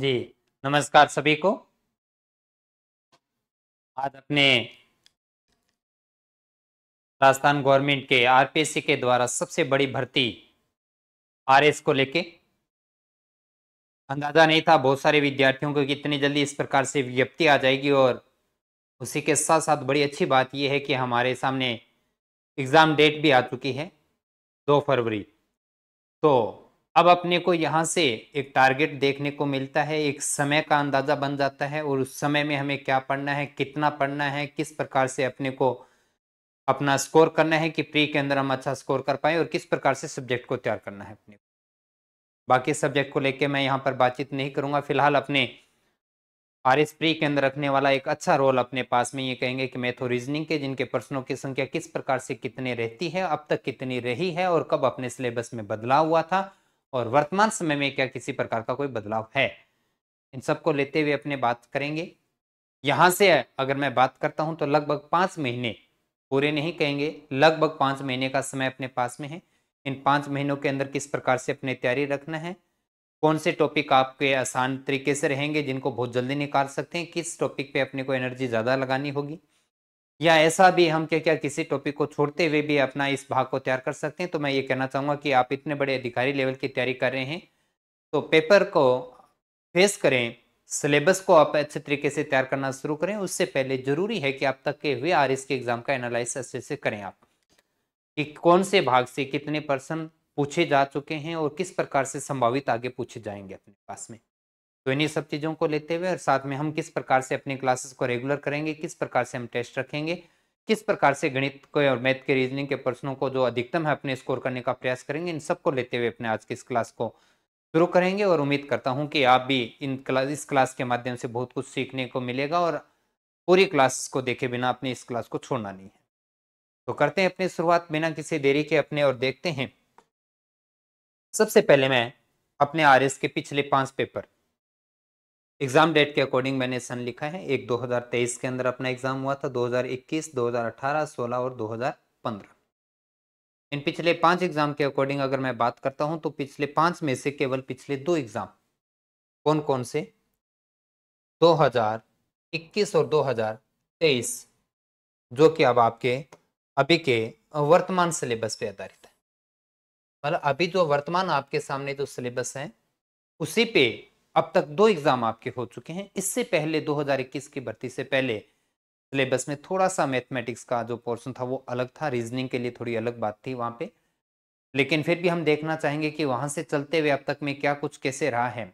जी नमस्कार सभी को आज अपने राजस्थान गवर्नमेंट के आरपीएससी के द्वारा सबसे बड़ी भर्ती आरएस को लेके अंदाजा नहीं था बहुत सारे विद्यार्थियों को कि इतनी जल्दी इस प्रकार से विज्ञप्ति आ जाएगी और उसी के साथ साथ बड़ी अच्छी बात यह है कि हमारे सामने एग्ज़ाम डेट भी आ चुकी है दो फरवरी तो अब अपने को यहाँ से एक टारगेट देखने को मिलता है एक समय का अंदाज़ा बन जाता है और उस समय में हमें क्या पढ़ना है कितना पढ़ना है किस प्रकार से अपने को अपना स्कोर करना है कि प्री के अंदर हम अच्छा स्कोर कर पाए और किस प्रकार से सब्जेक्ट को तैयार करना है अपने बाकी सब्जेक्ट को लेके मैं यहाँ पर बातचीत नहीं करूँगा फिलहाल अपने आर एस प्री के अंदर रखने वाला एक अच्छा रोल अपने पास में ये कहेंगे कि मैथो रीजनिंग के जिनके प्रश्नों की संख्या किस प्रकार से कितने रहती है अब तक कितनी रही है और कब अपने सिलेबस में बदलाव हुआ था और वर्तमान समय में क्या किसी प्रकार का कोई बदलाव है इन सबको लेते हुए अपने बात करेंगे यहाँ से अगर मैं बात करता हूँ तो लगभग पाँच महीने पूरे नहीं कहेंगे लगभग पाँच महीने का समय अपने पास में है इन पाँच महीनों के अंदर किस प्रकार से अपने तैयारी रखना है कौन से टॉपिक आपके आसान तरीके से रहेंगे जिनको बहुत जल्दी निकाल सकते हैं किस टॉपिक पे अपने को एनर्जी ज़्यादा लगानी होगी या ऐसा भी हम क्या क्या किसी टॉपिक को छोड़ते हुए भी अपना इस भाग को तैयार कर सकते हैं तो मैं ये कहना चाहूँगा कि आप इतने बड़े अधिकारी लेवल की तैयारी कर रहे हैं तो पेपर को फेस करें सिलेबस को आप अच्छे तरीके से तैयार करना शुरू करें उससे पहले जरूरी है कि आप तक के हुए आर के एग्जाम का एनालिस अच्छे से करें आप कि कौन से भाग से कितने पर्सन पूछे जा चुके हैं और किस प्रकार से संभावित आगे पूछे जाएंगे अपने पास में तो इन्हीं सब चीज़ों को लेते हुए और साथ में हम किस प्रकार से अपनी क्लासेस को रेगुलर करेंगे किस प्रकार से हम टेस्ट रखेंगे किस प्रकार से गणित को और मैथ के रीजनिंग के प्रश्नों को जो अधिकतम है अपने स्कोर करने का प्रयास करेंगे इन सबको लेते हुए अपने आज की इस क्लास को शुरू करेंगे और उम्मीद करता हूँ कि आप भी इन क्लास इस क्लास के माध्यम से बहुत कुछ सीखने को मिलेगा और पूरी क्लास को देखे बिना अपने इस क्लास को छोड़ना नहीं है तो करते हैं अपनी शुरुआत बिना किसी देरी के अपने और देखते हैं सबसे पहले मैं अपने आर के पिछले पांच पेपर एग्जाम डेट के अकॉर्डिंग मैंने सन लिखा है एक 2023 के अंदर अपना एग्जाम हुआ था 2021, 2018, 16 और 2015 इन पिछले पांच एग्जाम के अकॉर्डिंग अगर मैं बात करता हूं तो पिछले पांच में से केवल पिछले दो एग्जाम कौन कौन से 2021 और 2023 जो कि अब आपके अभी के वर्तमान सिलेबस पे आधारित है मतलब अभी जो वर्तमान आपके सामने जो सिलेबस है उसी पे अब तक दो एग्जाम आपके हो चुके हैं इससे पहले 2021 की भर्ती से पहले सिलेबस में थोड़ा सा मैथमेटिक्स का जो पोर्सन था वो अलग था रीजनिंग के लिए थोड़ी अलग बात थी वहाँ पे लेकिन फिर भी हम देखना चाहेंगे कि वहाँ से चलते हुए अब तक में क्या कुछ कैसे रहा है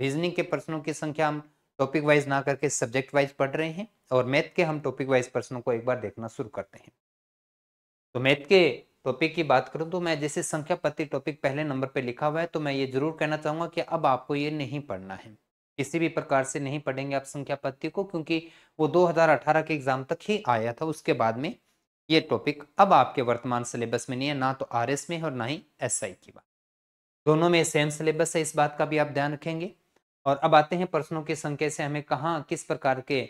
रीजनिंग के प्रश्नों की संख्या हम टॉपिक वाइज ना करके सब्जेक्ट वाइज पढ़ रहे हैं और मैथ के हम टॉपिक वाइज प्रश्नों को एक बार देखना शुरू करते हैं तो मैथ के टॉपिक की बात करूं तो मैं जैसे संख्यापति टॉपिक पहले नंबर पे लिखा हुआ है तो मैं ये जरूर कहना चाहूंगा कि अब आपको ये नहीं पढ़ना है किसी भी प्रकार से नहीं पढ़ेंगे आप संख्यापति को क्योंकि वो 2018 के एग्जाम तक ही आया था उसके बाद में ये टॉपिक अब आपके वर्तमान सिलेबस में नहीं है ना तो आर में है और ना ही एस की बात दोनों में सेम सिलेबस है इस बात का भी आप ध्यान रखेंगे और अब आते हैं प्रश्नों की संख्या से हमें कहाँ किस प्रकार के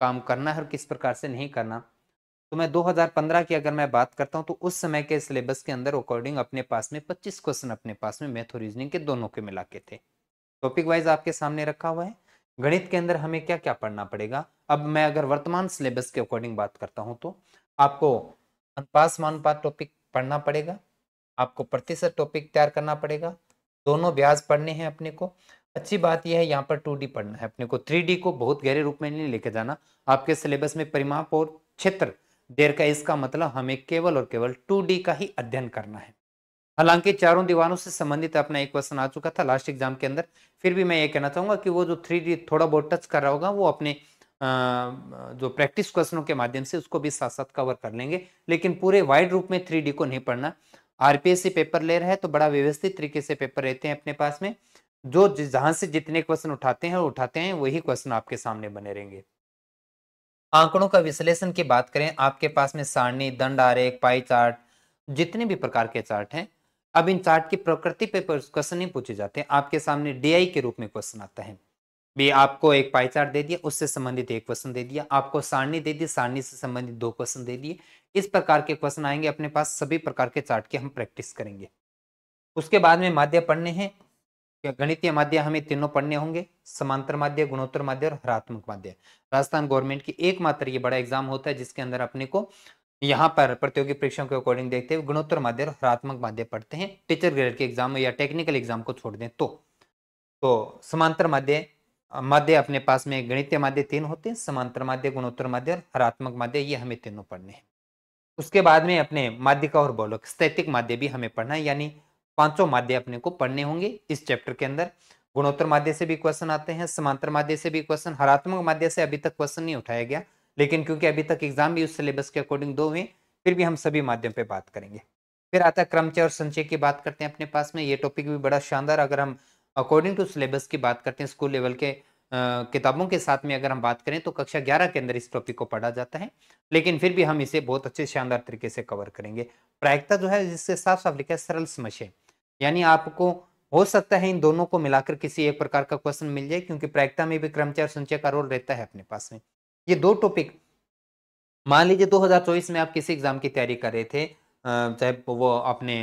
काम करना है और किस प्रकार से नहीं करना तो मैं 2015 की अगर मैं बात करता हूं तो उस समय के सिलेबस के अंदर अकॉर्डिंग अपने पास में 25 क्वेश्चन अपने पास में मैथ और रीजनिंग के दोनों के मिला के थे टॉपिक वाइज आपके सामने रखा हुआ है गणित के अंदर हमें क्या क्या पढ़ना पड़ेगा अब मैं अगर वर्तमान सिलेबस के अकॉर्डिंग बात करता हूँ तो आपको अनुपास मानुपात टॉपिक पढ़ना पड़ेगा आपको प्रतिशत टॉपिक तैयार करना पड़ेगा दोनों ब्याज पढ़ने हैं अपने को अच्छी बात यह है यहाँ पर 2D पढ़ना है अपने को 3D को बहुत गहरे रूप में नहीं लेके जाना आपके सिलेबस में परिमाप और क्षेत्र देर का इसका मतलब हमें केवल और केवल टू का ही अध्ययन करना है हालांकि चारों दीवानों से संबंधित अपना एक क्वेश्चन आ चुका था लास्ट एग्जाम के अंदर फिर भी मैं ये कहना चाहूंगा कि वो जो थ्री थोड़ा बहुत टच कर रहा होगा वो अपने जो प्रैक्टिस क्वेश्चनों के माध्यम से उसको भी साथ साथ कवर कर लेंगे लेकिन पूरे वाइड रूप में थ्री को नहीं पढ़ना आरपीएससी पेपर ले रहा है तो बड़ा व्यवस्थित तरीके से पेपर रहते हैं अपने पास में जो जहां से जितने क्वेश्चन उठाते हैं उठाते हैं वही क्वेश्चन आपके सामने बने रहेंगे आंकड़ों का विश्लेषण की बात करें आपके पास में सारणी दंड आरेख पाई चार्ट जितने भी प्रकार के चार्ट हैं अब इन चार्ट की प्रकृति पे क्वेश्चन नहीं पूछे जाते आपके सामने डीआई के रूप में क्वेश्चन आता है भी आपको एक पाई चार्ट दे दिया उससे संबंधित एक क्वेश्चन दे दिया आपको सारणी दे दी सारणी से संबंधित दो क्वेश्चन दे दिए इस प्रकार के क्वेश्चन आएंगे अपने पास सभी प्रकार के चार्ट के हम प्रैक्टिस करेंगे उसके बाद में माध्य पढ़ने हैं गणितीय माध्य हमें तीनों पढ़ने होंगे समांतर माध्य गुणोत्तर माध्य और हरात्मक माध्य राजस्थान गवर्नमेंट की एकमात्र ये बड़ा एग्जाम होता है जिसके अंदर अपने को यहाँ पर प्रतियोगी परीक्षाओं के अकॉर्डिंग देखते हुए गुणोत्तर माध्य और हरात्मक माध्य पढ़ते हैं टीचर ग्रेड के एग्जाम या टेक्निकल एग्जाम को छोड़ दें तो तो समांतर माध्य माध्य अपने पास में गणितीय माध्य तीन होते हैं समांतर माध्य गुणोत्तर माध्य और हरात्मक माध्य ये हमें तीनों पढ़ने हैं उसके बाद में अपने माध्यिका और बोलक स्थैतिक माध्य भी हमें पढ़ना है यानी पांचों माध्य अपने को पढ़ने होंगे इस चैप्टर के अंदर गुणोत्तर माध्य से भी क्वेश्चन आते हैं समांतर माध्य से भी क्वेश्चन हरात्मक माध्य से अभी तक क्वेश्चन नहीं उठाया गया लेकिन क्योंकि अभी तक एग्जाम भी उस सिलेबस के अकॉर्डिंग दो हुए फिर भी हम सभी माध्यम पे बात करेंगे फिर आता है क्रमचय और संचय की बात करते हैं अपने पास में ये टॉपिक भी बड़ा शानदार अगर हम अकॉर्डिंग टू सिलेबस की बात करते हैं स्कूल लेवल के किताबों के साथ में अगर हम बात करें तो कक्षा ग्यारह के अंदर इस टॉपिक को पढ़ा जाता है लेकिन फिर भी हम इसे बहुत अच्छे शानदार तरीके से कवर करेंगे प्रायिकता जो है जिससे साफ साफ लिखा है सरल समस्या यानी आपको हो सकता है इन दोनों को मिलाकर किसी एक प्रकार का क्वेश्चन मिल जाए क्योंकि प्रायिकता में भी क्रमचय और संचय का रोल रहता है अपने पास में ये दो टॉपिक मान लीजिए 2024 में आप किसी एग्जाम की तैयारी कर रहे थे चाहे वो आपने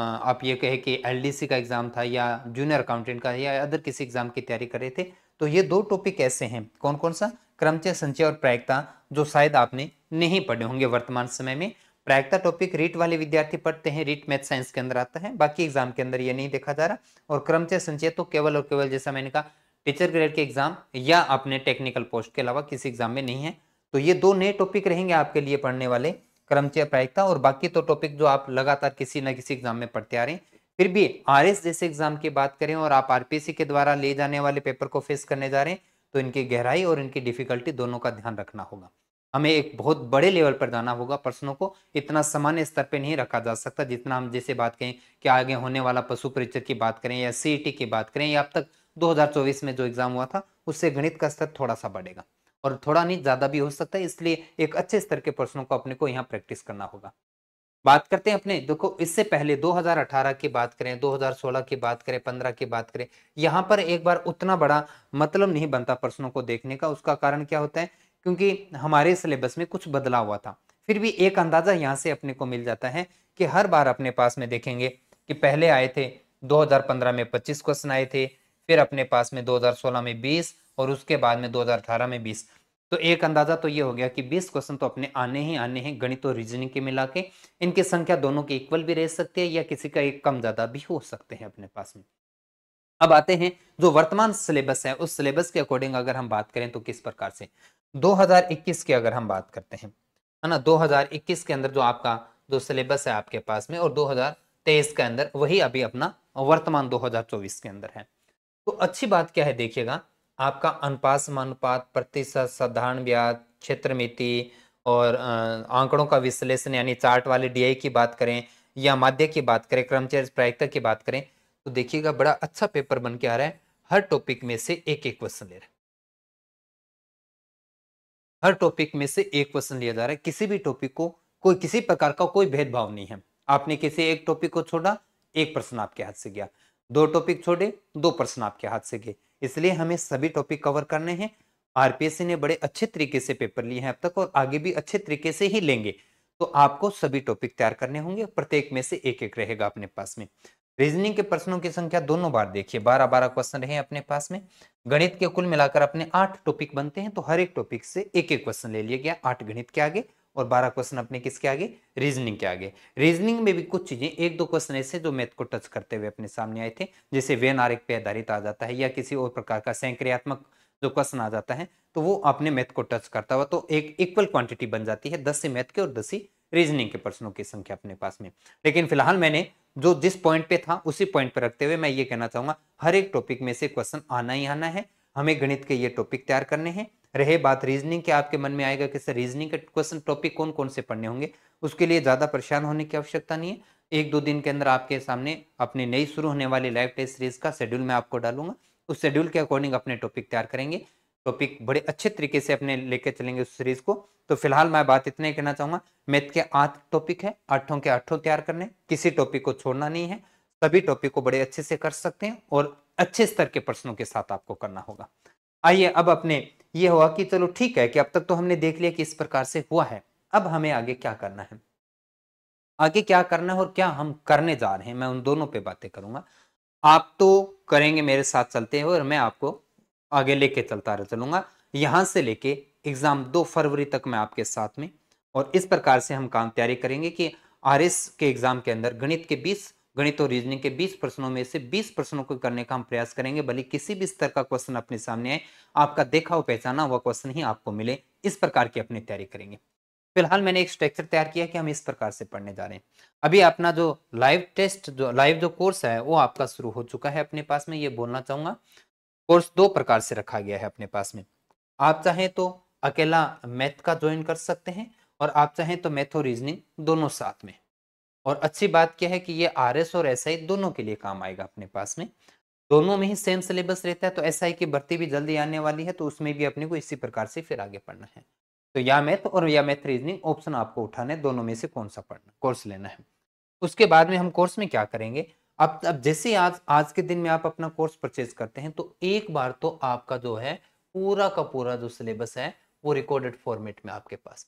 आप ये कहे कि एलडीसी का एग्जाम था या जूनियर अकाउंटेंट का या अदर किसी एग्जाम की तैयारी कर रहे थे तो ये दो टॉपिक ऐसे हैं कौन कौन सा क्रमचय संचय और प्रायिकता जो शायद आपने नहीं पढ़े होंगे वर्तमान समय में प्रायिकता टॉपिक रीट वाले विद्यार्थी पढ़ते हैं रीट मैथ साइंस के अंदर आता है बाकी एग्जाम के अंदर ये नहीं देखा जा रहा और क्रमचय संचय तो केवल और केवल जैसा मैंने कहा टीचर ग्रेड के एग्जाम या अपने टेक्निकल पोस्ट के अलावा किसी एग्जाम में नहीं है तो ये दो नए टॉपिक रहेंगे आपके लिए पढ़ने वाले क्रमचय प्रायिकता और बाकी तो टॉपिक जो आप लगातार किसी न किसी एग्जाम में पढ़ते आ रहे हैं फिर भी आर जैसे एग्जाम की बात करें और आप आरपीसी के द्वारा ले जाने वाले पेपर को फेस करने जा रहे हैं तो इनकी गहराई और इनकी डिफिकल्टी दोनों का ध्यान रखना होगा हमें एक बहुत बड़े लेवल पर जाना होगा प्रश्नों को इतना सामान्य स्तर पर नहीं रखा जा सकता जितना हम जैसे बात करें कि आगे होने वाला पशु परिचय की बात करें या सी e की बात करें या अब तक 2024 में जो एग्जाम हुआ था उससे गणित का स्तर थोड़ा सा बढ़ेगा और थोड़ा नहीं ज़्यादा भी हो सकता है इसलिए एक अच्छे स्तर के प्रश्नों को अपने को यहाँ प्रैक्टिस करना होगा बात करते हैं अपने देखो इससे पहले 2018 की बात करें 2016 की बात करें 15 की बात करें यहाँ पर एक बार उतना बड़ा मतलब नहीं बनता प्रश्नों को देखने का उसका कारण क्या होता है क्योंकि हमारे सिलेबस में कुछ बदलाव हुआ था फिर भी एक अंदाज़ा यहाँ से अपने को मिल जाता है कि हर बार अपने पास में देखेंगे कि पहले आए थे 2015 में 25 क्वेश्चन आए थे फिर अपने पास में 2016 में 20 और उसके बाद में 2018 में 20 तो एक अंदाज़ा तो ये हो गया कि 20 क्वेश्चन तो अपने आने ही आने हैं गणित और रीजनिंग के मिला के इनकी संख्या दोनों के इक्वल भी रह सकती है या किसी का एक कम ज़्यादा भी हो सकते हैं अपने पास में अब आते हैं जो वर्तमान सिलेबस है उस सिलेबस के अकॉर्डिंग अगर हम बात करें तो किस प्रकार से 2021 की अगर हम बात करते हैं है ना 2021 के अंदर जो आपका जो सिलेबस है आपके पास में और 2023 के अंदर वही अभी अपना वर्तमान 2024 के अंदर है तो अच्छी बात क्या है देखिएगा आपका अनुपात समानुपात प्रतिशत साधारण ब्याज क्षेत्र मिति और आंकड़ों का विश्लेषण यानी चार्ट वाले डी की बात करें या माध्य की बात करें कर्मचारी प्रायिकता की बात करें तो देखिएगा बड़ा अच्छा पेपर बन के आ रहा है हर टॉपिक में से एक एक क्वेश्चन ले रहा है हर टॉपिक में से एक क्वेश्चन लिया जा रहा है किसी भी टॉपिक को कोई किसी प्रकार का कोई भेदभाव नहीं है आपने किसी एक टॉपिक को छोड़ा एक प्रश्न आपके हाथ से गया दो टॉपिक छोड़े दो प्रश्न आपके हाथ से गए इसलिए हमें सभी टॉपिक कवर करने हैं आरपीएससी ने बड़े अच्छे तरीके से पेपर लिए हैं अब तक और आगे भी अच्छे तरीके से ही लेंगे तो आपको सभी टॉपिक तैयार करने होंगे प्रत्येक में से एक एक रहेगा अपने पास में रीजनिंग के प्रश्नों की संख्या दोनों बार देखिए बारह बारह क्वेश्चन रहे अपने पास में गणित के कुल मिलाकर अपने आठ टॉपिक बनते हैं तो हर एक टॉपिक से एक एक क्वेश्चन ले लिया गया आठ गणित के आगे और बारह क्वेश्चन अपने किसके आगे रीजनिंग के आगे रीजनिंग में भी कुछ चीजें एक दो क्वेश्चन ऐसे जो मैथ को टच करते हुए अपने सामने आए थे जैसे वेन आरेख पे आधारित आ जाता है या किसी और प्रकार का सैंक्रियात्मक जो क्वेश्चन आ जाता है तो वो अपने मैथ को टच करता हुआ तो एक इक्वल क्वांटिटी बन जाती है दस से मैथ के और दस ही रीजनिंग के प्रश्नों की संख्या अपने पास में लेकिन फिलहाल मैंने जो जिस पॉइंट पे था उसी पॉइंट पे रखते हुए मैं ये कहना चाहूंगा हर एक टॉपिक में से क्वेश्चन आना ही आना है हमें गणित के ये टॉपिक तैयार करने हैं रहे बात रीजनिंग के आपके मन में आएगा कि सर रीजनिंग के क्वेश्चन टॉपिक कौन कौन से पढ़ने होंगे उसके लिए ज़्यादा परेशान होने की आवश्यकता नहीं है एक दो दिन के अंदर आपके सामने अपने नई शुरू होने वाली लाइव टेस्ट सीरीज का शेड्यूल मैं आपको डालूंगा उस शेड्यूल के अकॉर्डिंग अपने टॉपिक तैयार करेंगे टॉपिक बड़े अच्छे तरीके से अपने लेके चलेंगे उस सीरीज को तो फिलहाल मैं बात इतना ही कहना चाहूंगा मैथ के आठ टॉपिक है आठों के आठों तैयार करने किसी टॉपिक को छोड़ना नहीं है सभी टॉपिक को बड़े अच्छे से कर सकते हैं और अच्छे स्तर के प्रश्नों के साथ आपको करना होगा आइए अब अपने ये हुआ कि चलो ठीक है कि अब तक तो हमने देख लिया कि इस प्रकार से हुआ है अब हमें आगे क्या करना है आगे क्या करना है और क्या हम करने जा रहे हैं मैं उन दोनों पे बातें करूंगा आप तो करेंगे मेरे साथ चलते हैं और मैं आपको आगे लेके चलता रह यहां से लेके एग्ज़ाम दो फरवरी तक मैं आपके साथ में और इस प्रकार से हम काम तैयारी करेंगे कि आर के एग्ज़ाम के अंदर गणित के बीस गणित और रीजनिंग के 20 प्रश्नों में से 20 प्रश्नों को करने का हम प्रयास करेंगे भले किसी भी स्तर का क्वेश्चन अपने सामने आए आपका देखा और पहचाना हुआ क्वेश्चन ही आपको मिले इस प्रकार की अपनी तैयारी करेंगे फिलहाल मैंने एक स्ट्रक्चर तैयार किया कि हम इस प्रकार से पढ़ने जा रहे हैं अभी अपना जो लाइव टेस्ट जो लाइव जो कोर्स है वो आपका शुरू हो चुका है अपने पास में ये बोलना चाहूंगा कोर्स दो प्रकार से रखा गया है अपने पास में आप चाहें तो अकेला मैथ का ज्वाइन कर सकते हैं और आप चाहें तो मैथ और रीजनिंग दोनों साथ में और अच्छी बात क्या है कि ये आर एस और एस आई दोनों के लिए काम आएगा अपने पास में दोनों में ही सेम सिलेबस रहता है तो एस आई की भर्ती भी जल्दी आने वाली है तो उसमें भी अपने को इसी प्रकार से फिर आगे पढ़ना है तो या मैथ और या मैथ रीजनिंग ऑप्शन आपको उठाना है दोनों में से कौन सा पढ़ना कोर्स लेना है उसके बाद में हम कोर्स में क्या करेंगे अब अब जैसे आज आज के दिन में आप अपना कोर्स परचेज करते हैं तो एक बार तो आपका जो है पूरा का पूरा जो सिलेबस है वो रिकॉर्डेड फॉर्मेट में आपके पास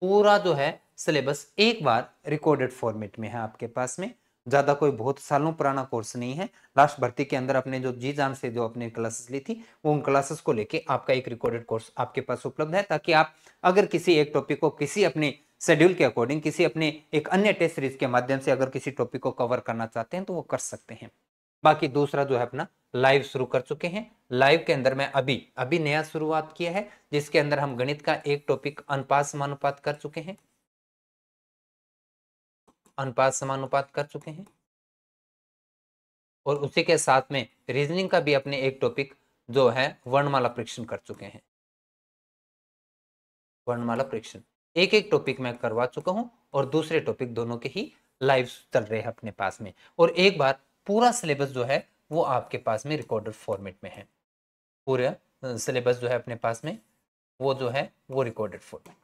पूरा जो है सिलेबस एक बार रिकॉर्डेड फॉर्मेट में है आपके पास में ज़्यादा कोई बहुत सालों पुराना कोर्स नहीं है लास्ट भर्ती के अंदर अपने जो जी जान से जो अपने क्लासेस ली थी वो उन क्लासेस को लेके आपका एक रिकॉर्डेड कोर्स आपके पास उपलब्ध है ताकि आप अगर किसी एक टॉपिक को किसी अपने शेड्यूल के अकॉर्डिंग किसी अपने एक अन्य टेस्ट सीरीज के माध्यम से अगर किसी टॉपिक को कवर करना चाहते हैं तो वो कर सकते हैं बाकी दूसरा जो है अपना लाइव शुरू कर चुके हैं लाइव के अंदर मैं अभी अभी नया शुरुआत किया है जिसके अंदर हम गणित का एक टॉपिक अनुपात समानुपात कर चुके हैं अनुपात समानुपात कर चुके हैं और उसी के साथ में रीजनिंग का भी अपने एक टॉपिक जो है वर्णमाला परीक्षण कर चुके हैं वर्णमाला परीक्षण एक एक टॉपिक मैं करवा चुका हूँ और दूसरे टॉपिक दोनों के ही लाइव चल रहे हैं अपने पास में और एक बार पूरा सिलेबस जो है वो आपके पास में रिकॉर्डेड फॉर्मेट में है पूरा सिलेबस जो है अपने पास में वो जो है वो रिकॉर्डेड फॉर्मेट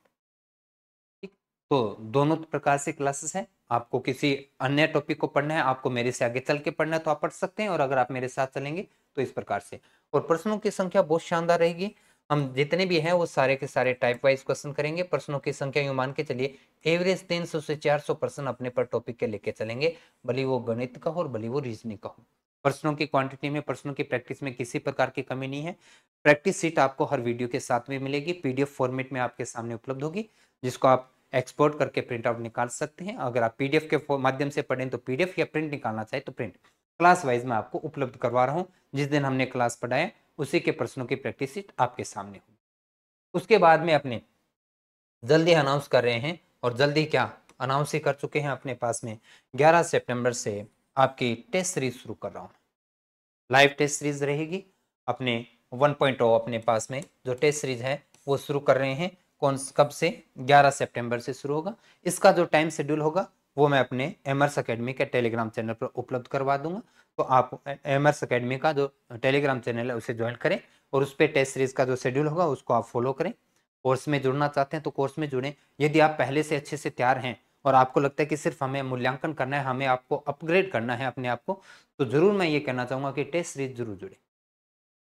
तो दोनों प्रकार से क्लासेस हैं आपको किसी अन्य टॉपिक को पढ़ना है आपको मेरे से आगे चल के पढ़ना है तो आप पढ़ सकते हैं और अगर आप मेरे साथ चलेंगे तो इस प्रकार से और प्रश्नों की संख्या बहुत शानदार रहेगी हम जितने भी हैं वो सारे के सारे टाइप वाइज क्वेश्चन करेंगे प्रश्नों की संख्या यूँ मान के चलिए एवरेज तीन सौ से चार सौ प्रश्न अपने पर टॉपिक के लेके चलेंगे भले वो गणित का हो और भले वो रीजनिंग का हो प्रश्नों की क्वांटिटी में प्रश्नों की प्रैक्टिस में किसी प्रकार की कमी नहीं है प्रैक्टिस सीट आपको हर वीडियो के साथ में मिलेगी पीडीएफ फॉर्मेट में आपके सामने उपलब्ध होगी जिसको आप एक्सपोर्ट करके प्रिंट आउट निकाल सकते हैं अगर आप पीडीएफ के माध्यम से पढ़ें तो पीडीएफ या प्रिंट निकालना चाहे तो प्रिंट क्लास वाइज में आपको उपलब्ध करवा रहा हूँ जिस दिन हमने क्लास पढ़ाया उसी के प्रश्नों की प्रैक्टिस सीट आपके सामने होगी उसके बाद में अपने जल्दी अनाउंस कर रहे हैं और जल्दी क्या अनाउंस ही कर चुके हैं अपने पास में 11 सितंबर से आपकी टेस्ट सीरीज शुरू कर रहा हूँ लाइव टेस्ट सीरीज रहेगी अपने 1.0 अपने पास में जो टेस्ट सीरीज है वो शुरू कर रहे हैं कौन कब से 11 सितंबर से शुरू होगा इसका जो टाइम शेड्यूल होगा वो मैं अपने एमर्स अकेडमी के टेलीग्राम चैनल पर उपलब्ध करवा दूंगा तो आप एमर्स अकेडमी का जो टेलीग्राम चैनल है उसे ज्वाइन करें और उस पर टेस्ट सीरीज का जो शेड्यूल होगा उसको आप फॉलो करें कोर्स में जुड़ना चाहते हैं तो कोर्स में जुड़ें यदि आप पहले से अच्छे से तैयार हैं और आपको लगता है कि सिर्फ हमें मूल्यांकन करना है हमें आपको अपग्रेड करना है अपने आप को तो ज़रूर मैं ये कहना चाहूँगा कि टेस्ट सीरीज जरूर जुड़े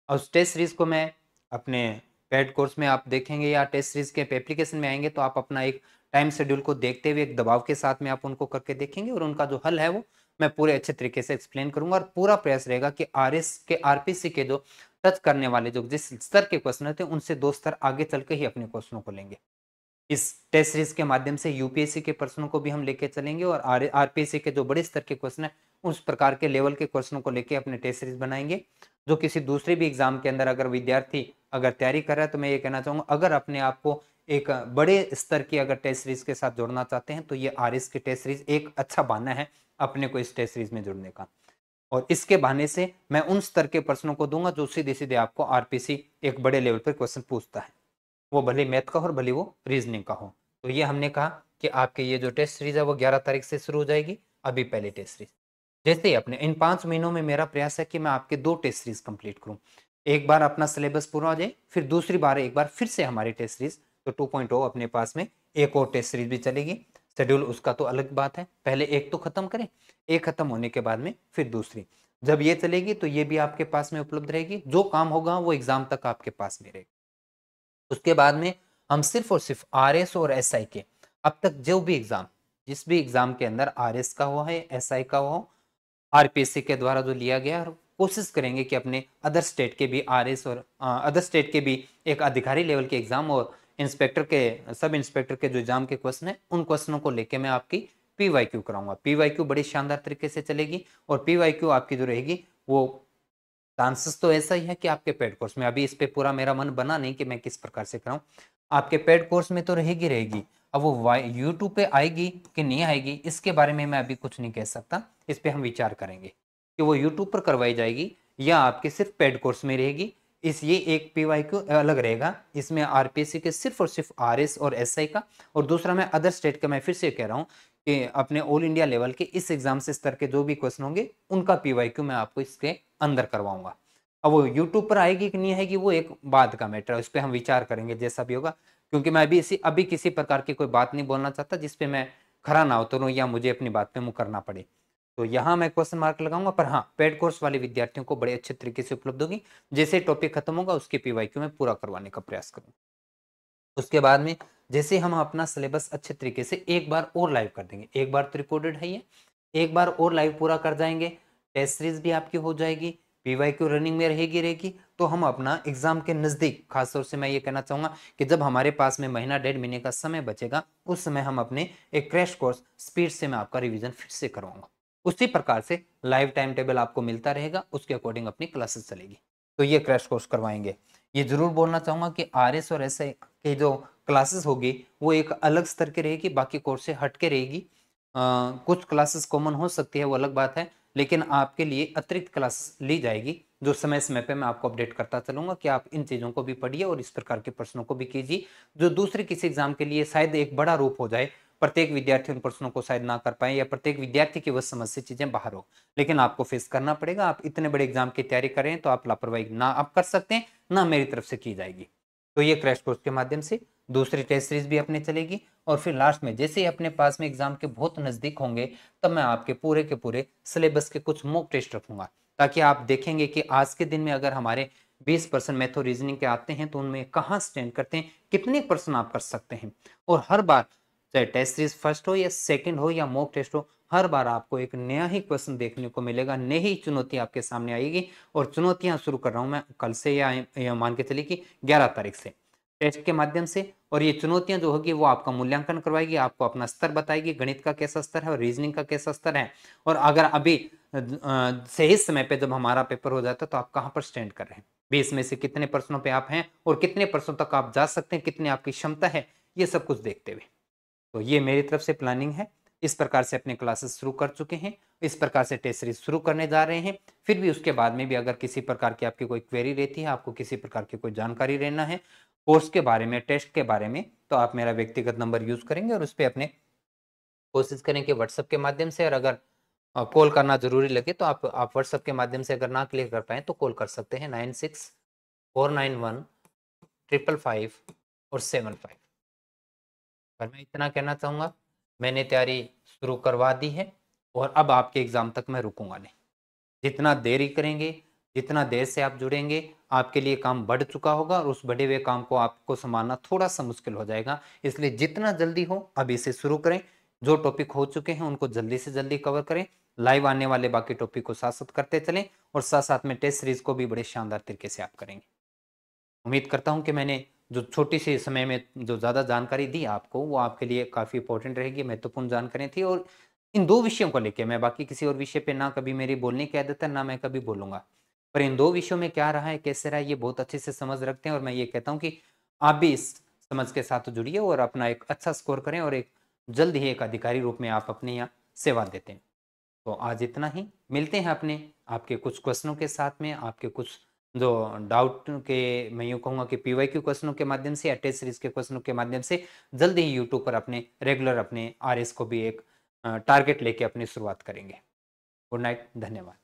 और उस टेस्ट सीरीज को मैं अपने पेड कोर्स में आप देखेंगे या टेस्ट सीरीज के एप्लीकेशन में आएंगे तो आप अपना एक टाइम शेड्यूल को देखते हुए एक दबाव के साथ में आप उनको करके देखेंगे और उनका जो हल है वो मैं पूरे अच्छे तरीके से एक्सप्लेन करूंगा और पूरा प्रयास रहेगा कि आर के आरपीसी के जो टच करने वाले जो जिस स्तर के क्वेश्चन होते हैं उनसे दो स्तर आगे चल के ही अपने क्वेश्चनों को लेंगे इस टेस्ट सीरीज के माध्यम से यूपीएससी के प्रश्नों को भी हम लेके चलेंगे और आर के जो बड़े स्तर के क्वेश्चन है उस प्रकार के लेवल के क्वेश्चनों को लेके अपने टेस्ट सीरीज बनाएंगे जो किसी दूसरे भी एग्जाम के अंदर अगर विद्यार्थी अगर तैयारी कर रहा है तो मैं ये कहना चाहूंगा अगर अपने आप को एक बड़े स्तर की अगर टेस्ट सीरीज के साथ जोड़ना चाहते हैं तो ये आर की टेस्ट सीरीज एक अच्छा बहाना है अपने को इस टेस्ट सीरीज में जुड़ने का और इसके बहाने से मैं उन स्तर के प्रश्नों को दूंगा जो सीधे सीधे आपको आरपीसी एक बड़े लेवल पर क्वेश्चन पूछता है वो भले मैथ का हो और भले वो रीजनिंग का हो तो ये हमने कहा कि आपके ये जो टेस्ट सीरीज है वो ग्यारह तारीख से शुरू हो जाएगी अभी पहले टेस्ट सीरीज जैसे ही अपने इन पाँच महीनों में मेरा प्रयास है कि मैं आपके दो टेस्ट सीरीज कंप्लीट करूँ एक बार अपना सिलेबस पूरा हो जाए फिर दूसरी बार एक बार फिर से हमारी टेस्ट सीरीज तो टू पॉइंट oh अपने पास में एक और टेस्ट सीरीज भी चलेगी शेड्यूल उसका तो अलग बात है पहले एक तो खत्म करें एक खत्म होने के बाद में फिर दूसरी जब ये चलेगी तो ये भी आपके पास में उपलब्ध रहेगी जो काम होगा वो एग्जाम तक आपके पास में रहेगा उसके बाद में हम सिर्फ और सिर्फ आर एस और एस आई के अब तक जो भी एग्ज़ाम जिस भी एग्ज़ाम के अंदर आर एस का हुआ है एस आई का हुआ आर पी एस सी के द्वारा जो लिया गया और कोशिश करेंगे कि अपने अदर स्टेट के भी आर एस और आ, अदर स्टेट के भी एक अधिकारी लेवल के एग्ज़ाम और इंस्पेक्टर के सब इंस्पेक्टर के जो एग्ज़ाम के क्वेश्चन है उन क्वेश्चनों को लेके मैं आपकी पी वाई क्यू कराऊंगा पी वाई क्यू बड़ी शानदार तरीके से चलेगी और पी वाई क्यू आपकी जो रहेगी वो चांसेस तो ऐसा ही है कि आपके पेड कोर्स में अभी इस पर पूरा मेरा मन बना नहीं कि मैं किस प्रकार से कराऊँ आपके पेड कोर्स में तो रहेगी रहेगी अब वो यूट्यूब पे आएगी कि नहीं आएगी इसके बारे में मैं अभी कुछ नहीं कह सकता इस पर हम विचार करेंगे कि वो यूट्यूब पर करवाई जाएगी या आपके सिर्फ पेड कोर्स में रहेगी इस ये एक पी वाई क्यू अलग रहेगा इसमें आर पी एस सी के सिर्फ और सिर्फ आर एस और एस आई का और दूसरा मैं अदर स्टेट का मैं फिर से कह रहा हूँ के अपने ऑल इंडिया लेवल के इस एग्जाम से स्तर के जो भी क्वेश्चन होंगे उनका क्यू मैं आपको इसके अंदर करवाऊंगा अब वो यूट्यूब पर आएगी कि नहीं आएगी वो एक बात का मैटर है उस पर हम विचार करेंगे जैसा भी होगा क्योंकि मैं अभी इसी अभी किसी प्रकार की कोई बात नहीं बोलना चाहता जिसपे मैं खरा ना उतरूँ या मुझे अपनी बात पर मुँह करना पड़े तो यहाँ मैं क्वेश्चन मार्क लगाऊंगा पर हाँ पेड कोर्स वाले विद्यार्थियों को बड़े अच्छे तरीके से उपलब्ध होगी जैसे टॉपिक खत्म होगा उसके पी वाई क्यू में पूरा करवाने का प्रयास करूँ उसके बाद में जैसे हम अपना सिलेबस अच्छे तरीके से एक बार और लाइव कर देंगे एक बार तो रिकॉर्डेड है ये एक बार और लाइव पूरा कर जाएंगे टेस्ट सीरीज भी आपकी हो जाएगी पीवाई क्यू रनिंग में रहेगी रहेगी तो हम अपना एग्जाम के नज़दीक खासतौर से मैं ये कहना चाहूंगा कि जब हमारे पास में महीना डेढ़ महीने का समय बचेगा उस समय हम अपने एक क्रैश कोर्स स्पीड से मैं आपका रिविजन फिर से करवाऊंगा उसी प्रकार से लाइव टाइम टेबल आपको मिलता रहेगा उसके अकॉर्डिंग अपनी क्लासेस चलेगी तो ये क्रैश कोर्स करवाएंगे ये जरूर बोलना चाहूंगा कि आर और एस के जो क्लासेस होगी वो एक अलग स्तर के रहेगी बाकी कोर्स से हट के रहेगी कुछ क्लासेस कॉमन हो सकती है वो अलग बात है लेकिन आपके लिए अतिरिक्त क्लासेस ली जाएगी जो समय समय पे मैं आपको अपडेट करता चलूंगा कि आप इन चीज़ों को भी पढ़िए और इस प्रकार के प्रश्नों को भी कीजिए जो दूसरे किसी एग्जाम के लिए शायद एक बड़ा रूप हो जाए प्रत्येक विद्यार्थी उन प्रश्नों को शायद ना कर पाए या प्रत्येक विद्यार्थी की वह समस्या चीजें बाहर हो लेकिन आपको फेस करना पड़ेगा आप इतने बड़े एग्जाम की तैयारी करें तो आप लापरवाही ना आप कर सकते हैं ना मेरी तरफ से की जाएगी तो ये क्रैश कोर्स के माध्यम से दूसरी टेस्ट सीरीज भी अपने चलेगी और फिर लास्ट में जैसे ही अपने पास में एग्जाम के बहुत नज़दीक होंगे तब मैं आपके पूरे के पूरे सिलेबस के कुछ मोक टेस्ट रखूंगा ताकि आप देखेंगे कि आज के दिन में अगर हमारे 20 परसेंट मैथो रीजनिंग के आते हैं तो उनमें कहाँ स्टैंड करते हैं कितने परसेंट आप कर सकते हैं और हर बार चाहे टेस्ट सीरीज फर्स्ट हो या सेकेंड हो या मोक टेस्ट हो हर बार आपको एक नया ही क्वेश्चन देखने को मिलेगा नई ही चुनौती आपके सामने आएगी और चुनौतियां शुरू कर रहा हूं मैं कल से या मान के चली कि ग्यारह तारीख से टेस्ट के माध्यम से और ये चुनौतियां जो होगी वो आपका मूल्यांकन करवाएगी आपको अपना स्तर बताएगी गणित का कैसा स्तर है और रीजनिंग का कैसा स्तर है और अगर अभी सही समय पे जब हमारा पेपर हो जाता है तो आप कहाँ पर स्टैंड कर रहे हैं बीस में से कितने प्रश्नों पे आप हैं और कितने प्रश्नों तक आप जा सकते हैं कितनी आपकी क्षमता है ये सब कुछ देखते हुए तो ये मेरी तरफ से प्लानिंग है इस प्रकार से अपने क्लासेस शुरू कर चुके हैं इस प्रकार से टेस्ट सीरीज शुरू करने जा रहे हैं फिर भी उसके बाद में भी अगर किसी प्रकार की आपकी कोई क्वेरी रहती है आपको किसी प्रकार की कोई जानकारी रहना है कोर्स के बारे में टेस्ट के बारे में तो आप मेरा व्यक्तिगत नंबर यूज करेंगे और उस पर अपने कोशिश करेंगे व्हाट्सएप के माध्यम से और अगर कॉल करना जरूरी लगे तो आप आप व्हाट्सएप के माध्यम से अगर ना क्लियर कर पाए तो कॉल कर सकते हैं nine six four nine one triple five और सेवन फाइव पर मैं इतना कहना चाहूँगा मैंने तैयारी शुरू करवा दी है और अब आपके एग्ज़ाम तक मैं रुकूंगा नहीं जितना देरी करेंगे जितना देर से आप जुड़ेंगे आपके लिए काम बढ़ चुका होगा और उस बढ़े हुए काम को आपको संभालना थोड़ा सा मुश्किल हो जाएगा इसलिए जितना जल्दी हो अब इसे शुरू करें जो टॉपिक हो चुके हैं उनको जल्दी से जल्दी कवर करें लाइव आने वाले बाकी टॉपिक को साथ साथ करते चलें और साथ साथ में टेस्ट सीरीज को भी बड़े शानदार तरीके से आप करेंगे उम्मीद करता हूं कि मैंने जो छोटी से समय में जो ज़्यादा जानकारी दी आपको वो आपके लिए काफ़ी इंपॉर्टेंट रहेगी महत्वपूर्ण जानकारी थी और इन दो विषयों को लेकर मैं बाकी किसी और विषय पर ना कभी मेरी बोलने की आदत है ना मैं कभी बोलूँगा पर इन दो विषयों में क्या रहा है कैसे रहा है ये बहुत अच्छे से समझ रखते हैं और मैं ये कहता हूँ कि आप भी इस समझ के साथ जुड़िए और अपना एक अच्छा स्कोर करें और एक जल्द ही एक अधिकारी रूप में आप अपने यहाँ सेवा देते हैं तो आज इतना ही मिलते हैं अपने आपके कुछ क्वेश्चनों के साथ में आपके कुछ जो डाउट के मैं यूँ कहूँगा कि पी वाई क्वेश्चनों के माध्यम से या टेस्ट सीरीज के क्वेश्चनों के माध्यम से जल्द ही यूट्यूब पर अपने रेगुलर अपने आर को भी एक टारगेट लेके अपनी शुरुआत करेंगे गुड नाइट धन्यवाद